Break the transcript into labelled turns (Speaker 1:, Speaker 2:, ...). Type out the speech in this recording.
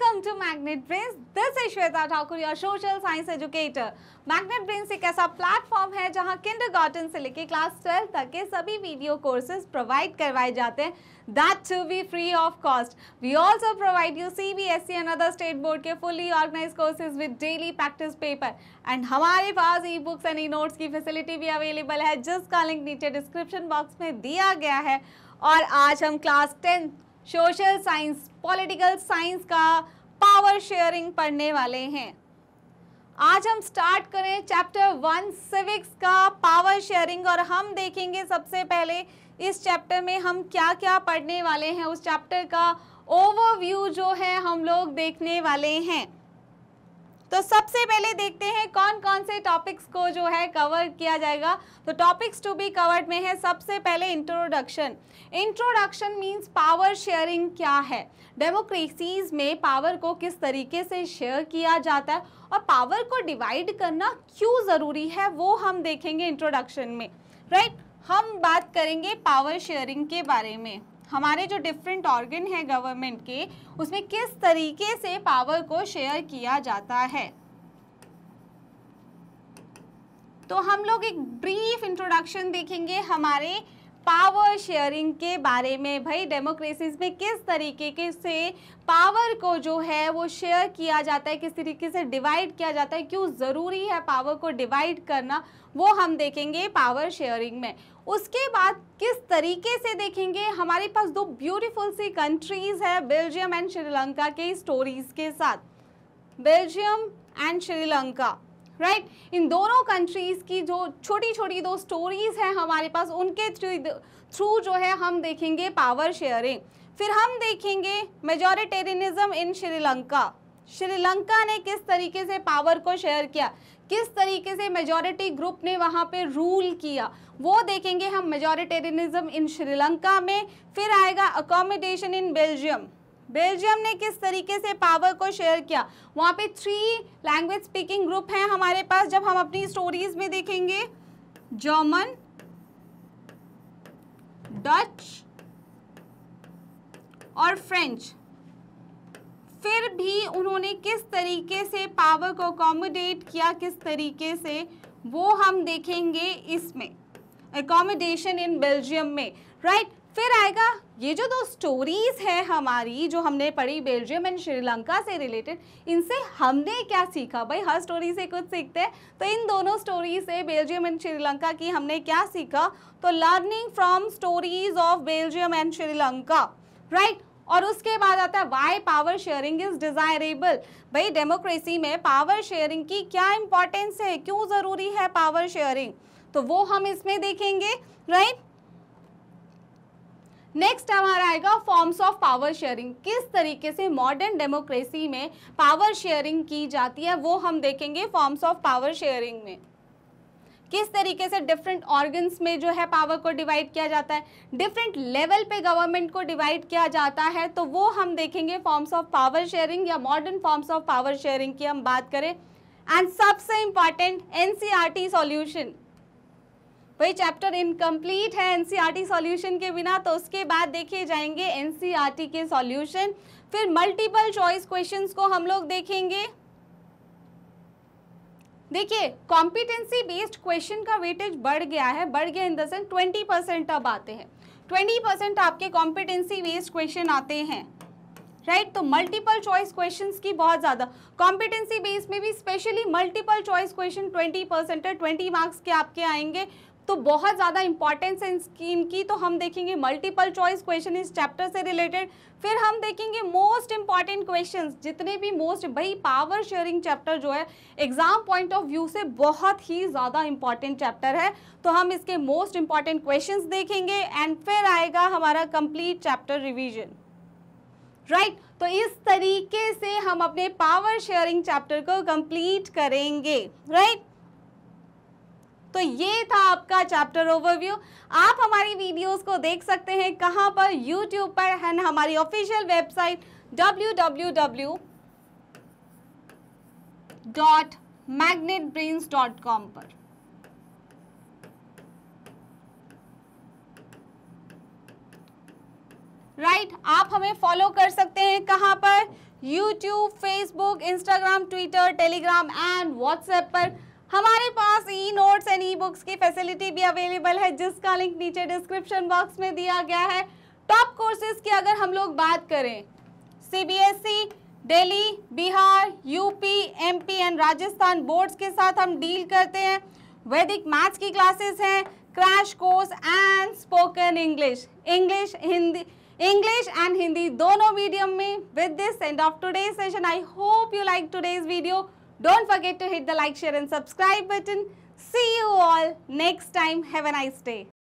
Speaker 1: Welcome to Magnet Brain this is Shweta Thakur your social science educator Magnet Brain एक ऐसा platform है जहां kindergarten से लेकर क्लास ट्वेल्व तक के सभी वीडियो कोर्सेज प्रोवाइड करवाए जाते हैं that to be free of cost we also provide you see and other state board के fully organise courses with daily practice paper and हमारे पास e books and e notes की facility भी available है जिसका लिंक नीचे description box में दिया गया है और आज हम class tenth social science political science का पावर शेयरिंग पढ़ने वाले हैं आज हम स्टार्ट करें चैप्टर वन सिविक्स का पावर शेयरिंग और हम देखेंगे सबसे पहले इस चैप्टर में हम क्या क्या पढ़ने वाले हैं उस चैप्टर का ओवरव्यू जो है हम लोग देखने वाले हैं तो सबसे पहले देखते हैं कौन कौन से टॉपिक्स को जो है कवर किया जाएगा तो टॉपिक्स टू बी कवर्ड में है सबसे पहले introduction introduction means power sharing क्या है डेमोक्रेसीज में पावर को किस तरीके से शेयर किया जाता है और पावर को डिवाइड करना क्यों ज़रूरी है वो हम देखेंगे इंट्रोडक्शन में राइट right? हम बात करेंगे पावर शेयरिंग के बारे में हमारे जो डिफरेंट ऑर्गन है गवर्नमेंट के उसमें किस तरीके से पावर को शेयर किया जाता है तो हम लोग एक ब्रीफ इंट्रोडक्शन देखेंगे हमारे पावर शेयरिंग के बारे में भाई डेमोक्रेसीज में किस तरीके के से पावर को जो है वो शेयर किया जाता है किस तरीके से डिवाइड किया जाता है क्यों ज़रूरी है पावर को डिवाइड करना वो हम देखेंगे पावर शेयरिंग में उसके बाद किस तरीके से देखेंगे हमारे पास दो ब्यूटीफुल सी कंट्रीज़ है बेल्जियम एंड श्रीलंका के स्टोरीज़ के साथ Belgium and Sri Lanka right right? इन दोनों कंट्रीज़ की जो छोटी छोटी दो स्टोरीज़ हैं हमारे पास उनके थ्रू जो है हम देखेंगे पावर शेयरिंग फिर हम देखेंगे मेजोरिटेरिज्म इन श्रीलंका श्रीलंका ने किस तरीके से पावर को शेयर किया किस तरीके से मेजॉरिटी ग्रुप ने वहाँ पे रूल किया वो देखेंगे हम मेजॉरिटेरियनिज्म इन श्रीलंका में फिर आएगा अकोमोडेशन इन बेल्जियम बेल्जियम ने किस तरीके से पावर को शेयर किया वहाँ पे थ्री लैंग्वेज स्पीकिंग ग्रुप हैं हमारे पास जब हम अपनी स्टोरीज में देखेंगे जर्मन डच और फ्रेंच फिर भी उन्होंने किस तरीके से पावर को अकोमोडेट किया किस तरीके से वो हम देखेंगे इसमें अकोमोडेशन इन बेल्जियम में राइट right? फिर आएगा ये जो दो स्टोरीज है हमारी जो हमने पढ़ी बेल्जियम एंड श्रीलंका से रिलेटेड इनसे हमने क्या सीखा भाई हर स्टोरी से कुछ सीखते हैं तो इन दोनों स्टोरी से बेल्जियम एंड श्रीलंका की हमने क्या सीखा तो learning from stories of Belgium and Sri Lanka right और उसके बाद आता है why power sharing is desirable भाई डेमोक्रेसी में पावर शेयरिंग की क्या इंपॉर्टेंस है क्यों ज़रूरी है पावर शेयरिंग तो वो हम इसमें देखेंगे राइट नेक्स्ट हमारा आएगा फॉर्म्स ऑफ पावर शेयरिंग किस तरीके से मॉडर्न डेमोक्रेसी में पावर शेयरिंग की जाती है वो हम देखेंगे फॉर्म्स ऑफ पावर शेयरिंग में किस तरीके से डिफरेंट ऑर्गन्स में जो है पावर को डिवाइड किया जाता है डिफरेंट लेवल पे गवर्नमेंट को डिवाइड किया जाता है तो वो हम देखेंगे फॉर्म्स ऑफ पावर शेयरिंग या modern forms of power sharing की हम बात करें एंड सबसे इम्पॉर्टेंट एनसीआरटी सॉल्यूशन वही चैप्टर इनकम्प्लीट है एनसीईआरटी सॉल्यूशन e के बिना तो उसके बाद देखे जाएंगे एनसीईआरटी e के सॉल्यूशन फिर मल्टीपल चॉइस क्वेश्चंस को हम लोग देखेंगे देखिए कॉम्पिटेंसी बेस्ड क्वेश्चन का वेटेज बढ़ गया है बढ़ गया in the sense twenty percent अब आते हैं ट्वेंटी परसेंट आपके कॉम्पिटेंसी बेस्ड क्वेश्चन आते हैं राइट right? तो मल्टीपल चॉइस क्वेश्चंस की बहुत ज़्यादा कॉम्पिटेंसी बेस में भी specially multiple choice question 20 percent है 20 मार्क्स के आपके आएंगे तो बहुत ज़्यादा इंपॉर्टेंस है स्कीम इनकी तो हम देखेंगे मल्टीपल चॉइस क्वेश्चन इस चैप्टर से रिलेटेड फिर हम देखेंगे मोस्ट इंपॉर्टेंट क्वेश्चन जितने भी मोस्ट भाई पावर शेयरिंग चैप्टर जो है एग्जाम पॉइंट ऑफ व्यू से बहुत ही ज़्यादा इंपॉर्टेंट चैप्टर है तो हम इसके मोस्ट इंपॉर्टेंट क्वेश्चन देखेंगे एंड फिर आएगा हमारा complete chapter revision right right? तो इस तरीके से हम अपने पावर शेयरिंग चैप्टर को कंप्लीट करेंगे राइट right? तो ये था आपका चैप्टर ओवरव्यू आप हमारी वीडियोस को देख सकते हैं कहाँ पर यूट्यूब पर है हमारी official website W dot Magnet Brains dot com पर राइट right, आप हमें फॉलो कर सकते हैं कहाँ पर YouTube Facebook Instagram Twitter Telegram and WhatsApp पर हमारे पास e notes and e books की फैसिलिटी भी अवेलेबल है जिसका लिंक नीचे डिस्क्रिप्शन बॉक्स में दिया गया है टॉप कोर्सेज की अगर हम लोग बात करें CBSE Delhi Bihar UP MP and Rajasthan boards के साथ हम डील करते हैं वैदिक मैथ्स की क्लासेस हैं crash course and spoken English English Hindi English and Hindi दोनों मीडियम में with this end of today's session I hope you like today's video Don't forget to hit the like, share and subscribe button. See you all next time. Have a nice day.